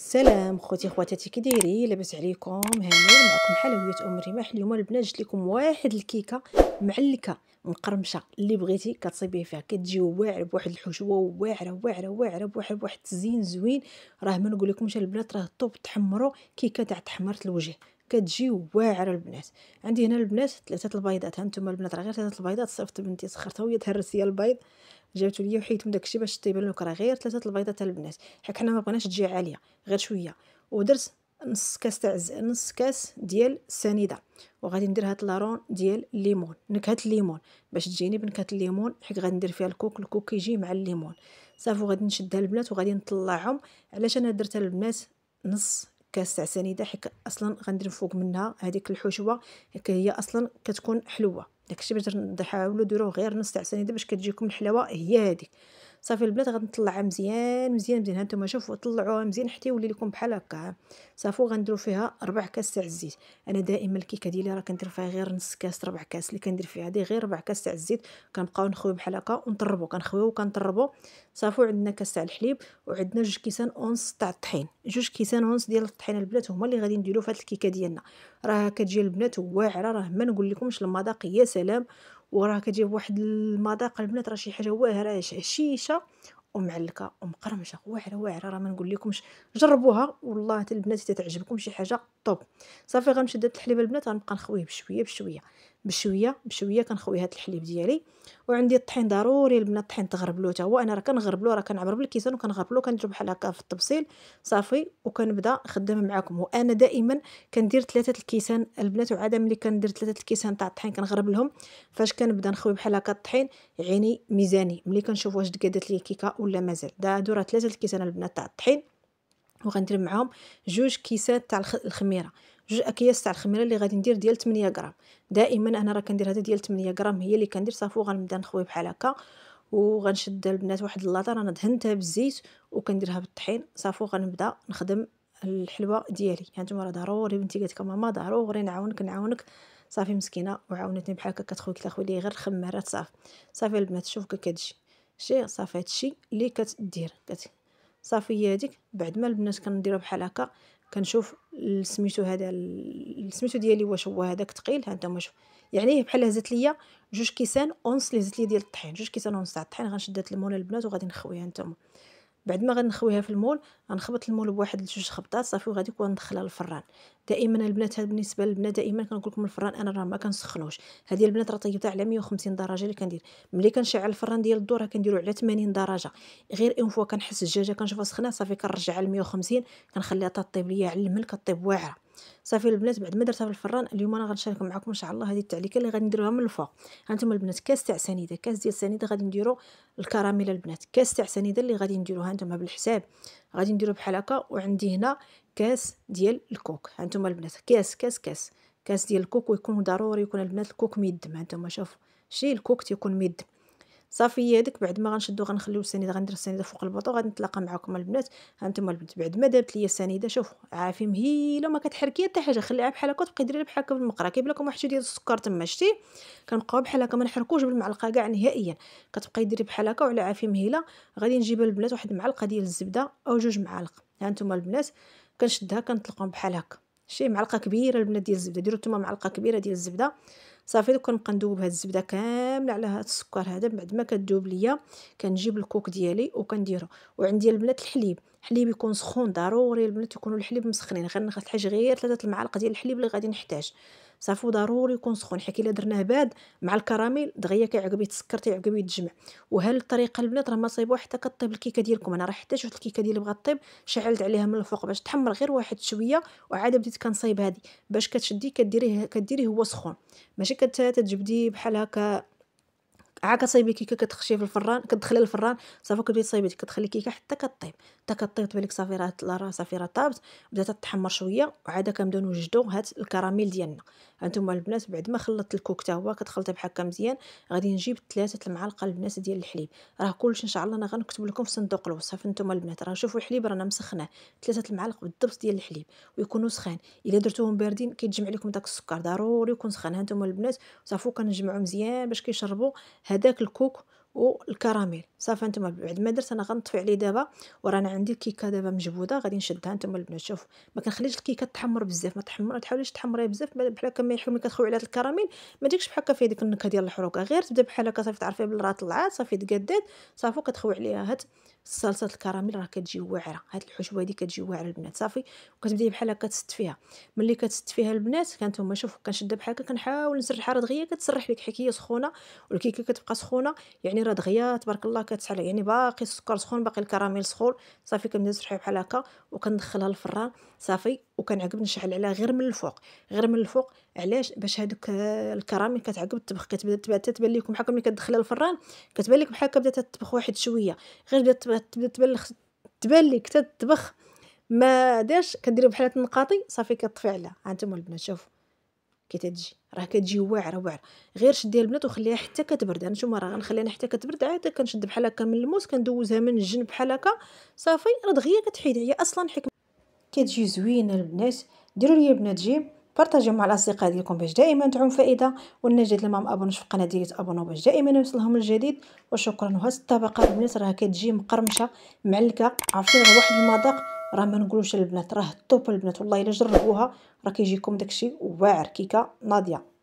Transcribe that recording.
سلام خوتي خواتاتي كي دايرين لاباس عليكم هاني معكم حلويات ام رماح اليوم البنات جبت لكم واحد الكيكه معلكه مقرمشه اللي بغيتي كتصيبيه فيها كتجي واعره بواحد الحشوه واعره واعره واعره بواحد بواحد التزيين زوين راه ما نقول لكمش البنات راه الطوب تحمروا كيكه تاع تحمرت الوجه كتجي واعره البنات عندي هنا البنات ثلاثه البيضات هانتوما البنات راه غير ثلاثه البيضات صيفط بنتي سخرتها وهي تهرس هي البيض جابتو ليا وحيت من داكشي باش تيبان لك راه غير ثلاثه البيضات البنات حيت حنا ما بغيناش تجي عاليه غير شويه ودرت نص كاس تاع نص كاس ديال السنيده وغادي ندير هاد لارون ديال الليمون نكهه الليمون باش تجيني بنكهه الليمون حيت غادي ندير فيها الكوك الكوك كيجي مع الليمون صافي وغادي نشدها البنات وغادي نطلعهم علاش انا درت البنات نص كاس تاع سنيده حيت اصلا غندير فوق منها هذيك الحشوه هي اصلا كتكون حلوه داكشي باش نحاولوا ديروه غير نص تاع سنيده باش كتجيكم الحلاوه هي هذيك صافي البنات غنطلعها مزيان مزيان مزيان هانتوما شوفوا طلعوها مزيان حتى يولي لكم بحال هكا صافو غنديروا فيها ربع كاس تاع الزيت انا دائما الكيكه ديالي راه كندير فيها غير نص كاس ربع كاس اللي كندير فيها دي غير ربع كاس تاع الزيت كنبقاو نخويو بحال هكا ونطربو كنخويو وكنطربو صافو عندنا كاس تاع الحليب وعندنا جوج كيسان اونص تاع الطحين جوج كيسان اونص ديال الطحين البنات هما اللي غادي نديروا في الكيكه ديالنا راه كتجي البنات واعره راه ما نقول لكمش المذاق يا سلام وراه كتجيب واحد المذاق البنات راه شي حاجه واعره هشيشه ومعلكه ومقرمشه واعره واعره راه ما نقول لكمش جربوها والله حتى البنات تتعجبكم شي حاجه طوب صافي غنمشي دات الحليب البنات غنبقى نخويه بشويه بشويه بشويه بشويه كنخوي هاد الحليب ديالي وعندي الطحين ضروري البنات الطحين تغربلو حتى هو انا راه كنغربلو راه كنعبر بالكيسان وكنغربلو كنديرو بحال هكا في الطبسيل صافي وكنبدا خدامه معاكم وانا دائما كندير ثلاثه الكيسان البنات وعاده ملي كندير ثلاثه الكيسان تاع الطحين كنغربلهم فاش كنبدا نخوي بحال هكا الطحين عيني ميزاني ملي كنشوف واش دقادت لي كيكه ولا مازال دادو راه ثلاثه الكيسان البنات تاع الطحين وغندير معاهم جوج كيسات تاع الخميره جوج اكياس تاع الخميره اللي غادي ندير ديال 8 غرام دائما انا راه كندير هذا ديال 8 غرام هي اللي كندير صافو غنبدا نخوي بحال هكا وغنشد البنات واحد اللاطه رانا دهنتها بالزيت وكنديرها بالطحين صافو غنبدا نخدم الحلوه ديالي هانتوما يعني راه ضروري بنتي قالت لك ماما ضروري نعاونك نعاونك صافي مسكينه وعاونتني بحال هكا كتخوي كتخوي لي غير الخمارات صافي صافي البنات شوف كتجي شي صافي هادشي اللي كتدير كت صافي هي هذيك بعد ما البنات كنديرو بحال هكا كنشوف السميتو هذا السميتو ديالي واش هو هذاك ثقيل ها انتما شوف يعني بحال هزت ليا جوج كيسان اونص اللي هزت ليا ديال الطحين جوج كيسان اونص تاع الطحين غنشد هاد المونه البنات وغادي نخويها انتما بعد ما غنخويها في المول غنخبط المول بواحد لجوج خبطات صافي وغادي يكون ندخلها للفران دائما البنات هاد بالنسبه للبنات دائما كنقول لكم الفران انا راه ما كنسخنوش هذه البنات راه طيبتها على 150 درجه اللي كندير ملي كنشعل الفران ديال الدور راه كنديرو على 80 درجه غير اون فوا كنحس الدجاجه كنشوفها سخنه صافي كنرجعها ل 150 كنخليها تطيب ليا على المل كطيب واعره صافي البنات بعد ما درتها في الفران اليوم انا غنشارك معكم ان شاء الله هذه التعليكه اللي غنديروها من الفوق هانتوما البنات كاس تاع سنيده كاس ديال سنيده غادي نديرو الكراميل البنات كاس تاع سنيده اللي غادي نديروها هانتوما بالحساب غادي نديرو بحال هكا وعندي هنا كاس ديال الكوك هانتوما البنات كاس كاس كاس كاس ديال الكوك ويكون ضروري يكون البنات الكوك ميد هانتوما شوفوا شي الكوك تيكون ميد صافي هذاك بعد ما غنشدو غنخليو السنيده غندير السنيده فوق البوطو غادي نتلاقى معكم البنات ها نتوما البنات بعد ما دابت ليا السنيده شوفوا عافي مهيله ما كتحركي حتى حاجه خليها بحال هكا وتبقى ديري بحال هكا بالمقره كيبان لكم واحد ديال السكر تما شتي كنبقاو بحال هكا ما نحركوش بالمعلقه كاع نهائيا كتبقاي ديري بحال هكا وعلى عافي مهيله غادي نجيب البنات واحد المعلقه ديال الزبده او جوج معالق ها نتوما البنات كنشدها كنطلقهم بحال هكا شي معلقه كبيره البنات ديال الزبده ديروا نتوما معلقه كبيره ديال الزبده صافي دوك كنبقى ندوب هاد الزبده كامله على هاد السكر هذا بعد ما كدوب ليا كنجيب الكوك ديالي وكنديرو وعندي البنات الحليب الحليب يكون سخون ضروري البنات يكونوا الحليب مسخنين غنخلط حاجه غير ثلاثه المعالق ديال الحليب اللي غادي نحتاج صافو ضروري يكون سخون حيت الا درناه باد مع الكراميل دغيا كيعقب يتسكر تيعقب يتجمع وهل الطريقه البنات راه ما صايبو حتى كطيب الكيكه ديالكم انا راه حتى شفت الكيكه ديالي بغات طيب شعلت عليها من الفوق باش تحمر غير واحد شويه وعاد بديت كنصايب هادي باش كتشدي كديريه كديريه هو سخون ماشي كتجبدي بحال هكا عا كتصايبي كيكه كتخشي في الفران كتدخلي للفران صافي كتبدي تصايبي كتخلي الكيكه حتى كطيب حتى كطيب تبان لك صافي راه راه صافي راه طابت بدات تتحمر شويه وعاد كنبداو نوجدو هاد الكراميل ديالنا هانتوما البنات بعد ما خلطت الكوك حتى هو كتخلطي بحال هكا مزيان غادي نجيب ثلاثه المعالق البنات ديال الحليب راه كلشي ان شاء الله انا غنكتب لكم في صندوق الوصف صافي نتوما البنات راه شوفوا الحليب رانا مسخناه ثلاثه المعالق بالضبط ديال الحليب ويكونوا سخان الا درتوهم باردين كيتجمع لكم داك السكر ضروري يكون سخان هانتوما البنات صافو كنجمعو مزيان باش كيشربوا هذاك الكوك والكراميل صافي نتوما بعد ما درت انا غنطفي عليه دابا ورانا عندي الكيكه دابا مجبوده غادي نشدها نتوما البنات شوف ما كنخليش الكيكه تحمر بزاف ما تحمر ما تحاوليش تحمريها بزاف بحال هكا ملي كتخوي عليها الكراميل ما تجيكش بحال هكا فيها ديك النكهه ديال الحروقه غير تبدا بحال هكا صافي تعرفي بلي طلعات صافي تقدد صافي كتخوي عليها هاد صلصه الكراميل راه كتجي واعره هاد الحشوه هادي كتجي واعره البنات صافي وكتبدا بحال هكا تست فيها ملي كتست فيها البنات كانتوما شوف شوفوا كنشدها بحال هكا كنحاول نسرحها راه دغيا كتسرح لك هي سخونه والكيكه كتبقى سخونه يعني راه دغيا تبارك الله كتسحل يعني باقي السكر سخون باقي الكراميل سخون صافي كنبدا نسرحها بحال هكا وكندخلها للفران صافي وكنعقب نشعل عليها غير من الفوق غير من الفوق علاش باش هذوك آه، الكراميل كتعقب الطبخ كتبدا تبان لكم بحال ملي كتدخل الفران كتبان لكم بحال كبدات تطبخ واحد شويه غير بدات تبان تبان لك تطبخ ما داش كديري بحال النقاطي صافي كطفي عليها هانتوما البنات شوفوا كي تجي راه كتجي واعره واعره غير شديها البنات وخليها حتى كتبرد انا شوما راه غنخليها حتى كتبرد عاد كنشد بحال هكا من الموس كندوزها من الجنب بحال هكا صافي راه دغيا كتحيد هي اصلا حكمه كتجي زوينه البنات ديروا لي البنات جيم بارطاجيو مع الاصدقاء ديالكم باش دائما تعم فائده والنجد جات ما مابونوش في القناه ديالي تابونوا باش دائما يوصلهم الجديد وشكرا وهاد الطبقه البنات راه كتجي مقرمشه معلكه عرفتي راه واحد المذاق راه ما نقولوش البنات راه الطوب البنات والله الا جربوها راه كيجيكم داكشي واعر كيكه ناضيه